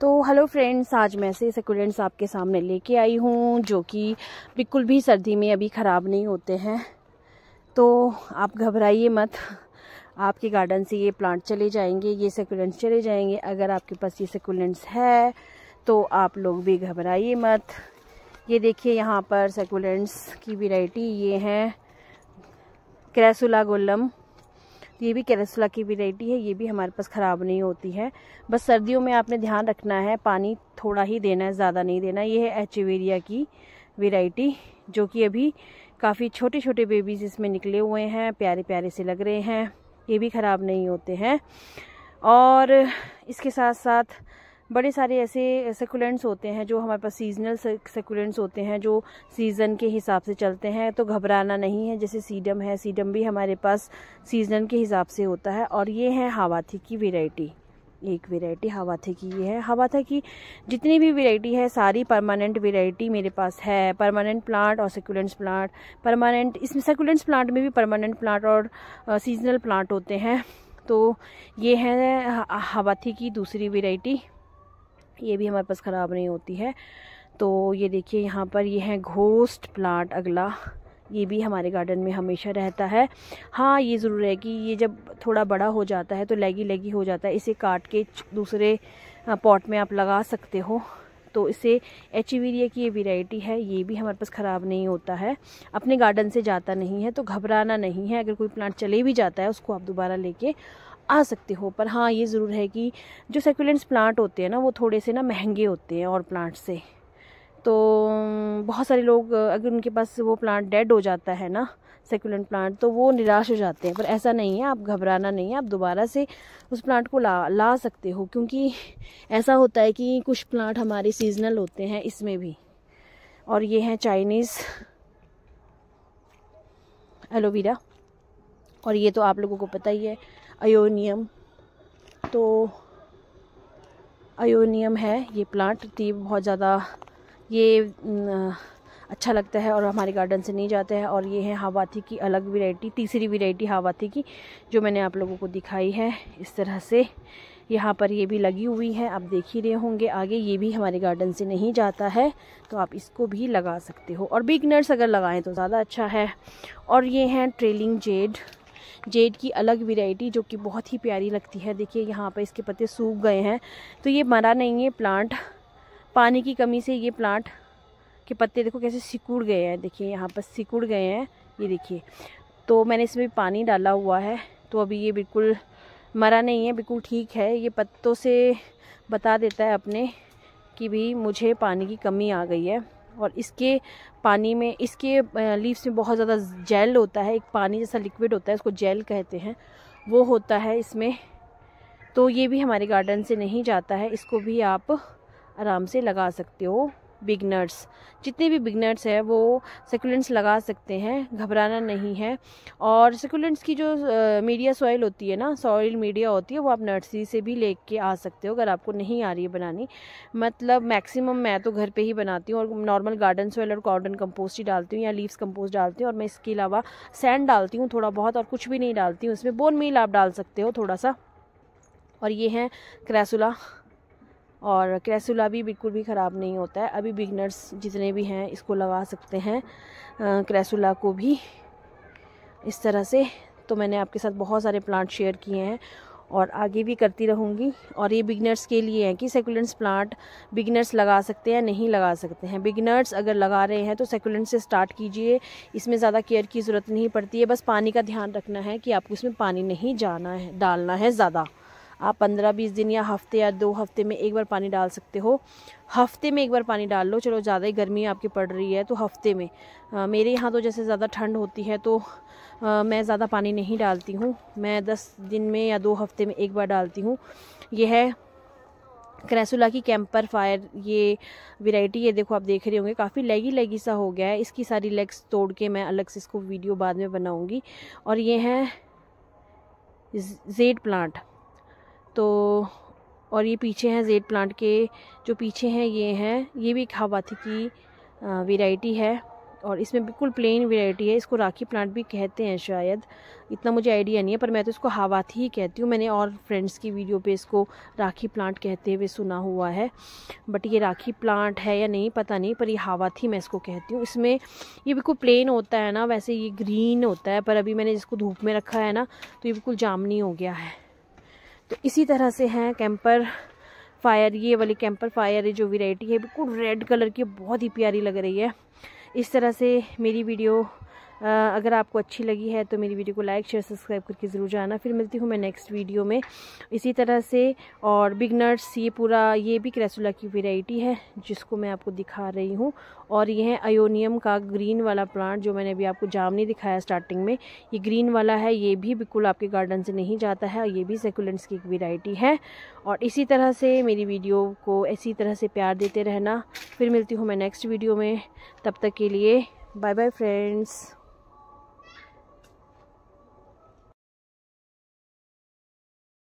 तो hello friends आज मैं से सकुलेंट्स आपके सामने लेके आई हूँ जो कि बिल्कुल भी सर्दी में अभी ख़राब नहीं होते हैं तो आप घबराइए मत आपके गार्डन से ये प्लांट चले जाएंगे ये सेकुलेंट्स चले जाएंगे अगर आपके पास ये सकुलेंट्स है तो आप लोग भी घबराइए मत ये देखिए यहाँ पर सकुलेंट्स की वेराइटी ये हैं क्रैसुला गोल्लम तो ये भी कैरेसुला की वेराइटी है ये भी हमारे पास ख़राब नहीं होती है बस सर्दियों में आपने ध्यान रखना है पानी थोड़ा ही देना है ज़्यादा नहीं देना ये है एचवेरिया की वेराइटी जो कि अभी काफ़ी छोटे छोटे बेबीज़ इसमें निकले हुए हैं प्यारे प्यारे से लग रहे हैं ये भी ख़राब नहीं होते हैं और इसके साथ साथ बड़े सारे ऐसे सेकुलेंट्स होते हैं जो हमारे पास सीजनल सेकुलेंट्स होते हैं जो सीज़न के हिसाब से चलते हैं तो घबराना नहीं है जैसे सीडम है सीडम भी हमारे पास सीज़न के हिसाब से होता है और ये है हवाथी की वेराइटी एक वेराइटी हवाथे की ये है हवाथा की जितनी भी वेराइटी है सारी परमानेंट वेराइटी मेरे पास है परमानेंट प्लांट और सेकुलेंट्स प्लांट परमानेंट इसमें सेकुलेंट्स प्लांट में भी परमानेंट प्लांट और सीजनल प्लांट होते हैं तो ये है हवाथी की दूसरी वेराइटी ये भी हमारे पास ख़राब नहीं होती है तो ये देखिए यहाँ पर ये है घोस्ट प्लांट अगला ये भी हमारे गार्डन में हमेशा रहता है हाँ ये ज़रूर है कि ये जब थोड़ा बड़ा हो जाता है तो लेगी लेगी हो जाता है इसे काट के दूसरे पॉट में आप लगा सकते हो तो इसे एच की ये वेराइटी है ये भी हमारे पास ख़राब नहीं होता है अपने गार्डन से जाता नहीं है तो घबराना नहीं है अगर कोई प्लांट चले भी जाता है उसको आप दोबारा लेके आ सकते हो पर हाँ ये ज़रूर है कि जो सेकुलेंट्स प्लांट होते हैं ना वो थोड़े से ना महंगे होते हैं और प्लांट से तो बहुत सारे लोग अगर उनके पास वो प्लांट डेड हो जाता है ना सेकुलेंट प्लांट तो वो निराश हो जाते हैं पर ऐसा नहीं है आप घबराना नहीं है आप दोबारा से उस प्लांट को ला ला सकते हो क्योंकि ऐसा होता है कि कुछ प्लांट हमारे सीजनल होते हैं इसमें भी और ये हैं चाइनीज़ एलोवेरा और ये तो आप लोगों को पता ही है अयोनियम तो अयोनियम है ये प्लांट दी बहुत ज़्यादा ये अच्छा लगता है और हमारे गार्डन से नहीं जाते हैं और ये है हावाथी की अलग वेराइटी तीसरी वेराइटी हावाथी की जो मैंने आप लोगों को दिखाई है इस तरह से यहाँ पर ये भी लगी हुई है आप देख ही रहे होंगे आगे ये भी हमारे गार्डन से नहीं जाता है तो आप इसको भी लगा सकते हो और बिगनर्स अगर लगाएं तो ज़्यादा अच्छा है और ये हैं ट्रेलिंग जेड जेड की अलग वेराइटी जो कि बहुत ही प्यारी लगती है देखिए यहाँ पर इसके पत्ते सूख गए हैं तो ये मरा नहीं है प्लांट पानी की कमी से ये प्लांट के पत्ते देखो कैसे सिकुड़ गए हैं देखिए यहाँ पर सिकुड़ गए हैं ये देखिए तो मैंने इसमें पानी डाला हुआ है तो अभी ये बिल्कुल मरा नहीं है बिल्कुल ठीक है ये पत्तों से बता देता है अपने कि भी मुझे पानी की कमी आ गई है और इसके पानी में इसके लीव्स में बहुत ज़्यादा जेल होता है एक पानी जैसा लिक्विड होता है इसको जेल कहते हैं वो होता है इसमें तो ये भी हमारे गार्डन से नहीं जाता है इसको भी आप आराम से लगा सकते हो बिगनर्स जितने भी बिगनर्स है वो सेकुलेंट्स लगा सकते हैं घबराना नहीं है और सेकुलेंट्स की जो मीडिया सॉइल होती है ना सॉइल मीडिया होती है वो आप नर्सरी से भी ले के आ सकते हो अगर आपको नहीं आ रही है बनानी मतलब मैक्सिमम मैं तो घर पे ही बनाती हूँ और नॉर्मल गार्डन सॉइल और कॉर्डन कंपोस्ट ही डालती हूँ या लीव्स कंपोस्ट डालती हूँ और मैं इसके अलावा सैंड डालती हूँ थोड़ा बहुत और कुछ भी नहीं डालती हूँ इसमें बोन मील आप डाल सकते हो थोड़ा सा और ये हैं क्रैसुला और क्रेसुला भी बिल्कुल भी ख़राब नहीं होता है अभी बिगनर्स जितने भी हैं इसको लगा सकते हैं क्रेसुला को भी इस तरह से तो मैंने आपके साथ बहुत सारे प्लांट शेयर किए हैं और आगे भी करती रहूँगी और ये बिगनर्स के लिए हैं कि सेकुलेंट्स प्लांट बिगनर्स लगा सकते हैं नहीं लगा सकते हैं बिगनर्स अगर लगा रहे हैं तो सेकुलेंट से स्टार्ट कीजिए इसमें ज़्यादा केयर की ज़रूरत नहीं पड़ती है बस पानी का ध्यान रखना है कि आपको इसमें पानी नहीं जाना है डालना है ज़्यादा आप पंद्रह बीस दिन या हफ्ते या दो हफ्ते में एक बार पानी डाल सकते हो हफ्ते में एक बार पानी डाल लो चलो ज़्यादा ही गर्मी आपकी पड़ रही है तो हफ्ते में आ, मेरे यहाँ तो जैसे ज़्यादा ठंड होती है तो आ, मैं ज़्यादा पानी नहीं डालती हूँ मैं दस दिन में या दो हफ्ते में एक बार डालती हूँ यह है क्रेसुला की कैंपर फायर ये वैरायटी ये देखो आप देख रहे होंगे काफ़ी लेगी लेगी सा हो गया है इसकी सारी लेग्स तोड़ के मैं अलग से इसको वीडियो बाद में बनाऊंगी और ये है जेड प्लांट तो और ये पीछे हैं जेड प्लांट के जो पीछे हैं ये हैं ये भी एक हवाथी की वेराइटी है और इसमें बिल्कुल प्लेन वेराइटी है इसको राखी प्लांट भी कहते हैं शायद इतना मुझे आइडिया नहीं है पर मैं तो इसको हावाथी ही कहती हूँ मैंने और फ्रेंड्स की वीडियो पे इसको राखी प्लांट कहते हुए सुना हुआ है बट ये राखी प्लांट है या नहीं पता नहीं पर ये हावाथी मैं इसको कहती हूँ इसमें ये बिल्कुल प्लेन होता है ना वैसे ये ग्रीन होता है पर अभी मैंने इसको धूप में रखा है ना तो ये बिल्कुल जामनी हो गया है तो इसी तरह से हैं कैंपर फायर ये वाली कैंपर फायर जो वेराइटी है बिल्कुल रेड कलर की बहुत ही प्यारी लग रही है इस तरह से मेरी वीडियो अगर आपको अच्छी लगी है तो मेरी वीडियो को लाइक शेयर सब्सक्राइब करके ज़रूर जाना फिर मिलती हूँ मैं नेक्स्ट वीडियो में इसी तरह से और बिगनर्स ये पूरा ये भी क्रेसुला की वेराइटी है जिसको मैं आपको दिखा रही हूँ और ये है अयोनियम का ग्रीन वाला प्लांट जो मैंने अभी आपको जाम नहीं दिखाया स्टार्टिंग में ये ग्रीन वाला है ये भी बिल्कुल आपके गार्डन से नहीं जाता है ये भी सेकुलेंट्स की एक वेराइटी है और इसी तरह से मेरी वीडियो को इसी तरह से प्यार देते रहना फिर मिलती हूँ मैं नेक्स्ट वीडियो में तब तक के लिए बाय बाय फ्रेंड्स